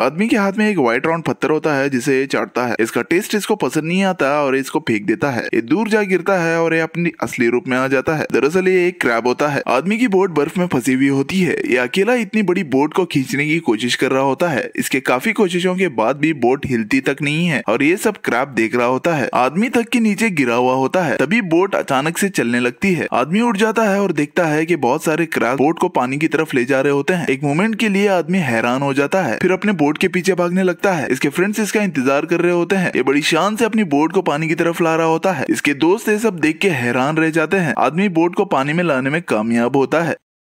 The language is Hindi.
आदमी के हाथ में एक व्हाइट राउंड पत्थर होता है जिसे ये चाटता है इसका टेस्ट इसको पसंद नहीं आता और इसको फेंक देता है ये दूर जा गिरता है और ये अपनी असली रूप में आ जाता है दरअसल ये एक क्रैब होता है आदमी की बोट बर्फ में फंसी हुई होती है ये अकेला इतनी बड़ी बोट को खींचने की कोशिश कर रहा होता है इसके काफी कोशिशों के बाद भी बोट हिलती तक नहीं है और ये सब क्रैप देख रहा होता है आदमी तक के नीचे गिरा हुआ होता है तभी बोट अचानक से चलने लगती है आदमी उठ जाता है और देखता है कि बहुत सारे क्रैप बोट को पानी की तरफ ले जा रहे होते हैं एक मोमेंट के लिए आदमी हैरान हो जाता है फिर अपने बोट बोट के पीछे भागने लगता है इसके फ्रेंड्स इसका इंतजार कर रहे होते हैं ये बड़ी शान से अपनी बोट को पानी की तरफ ला रहा होता है इसके दोस्त ये सब देख के हैरान रह जाते हैं आदमी बोट को पानी में लाने में कामयाब होता है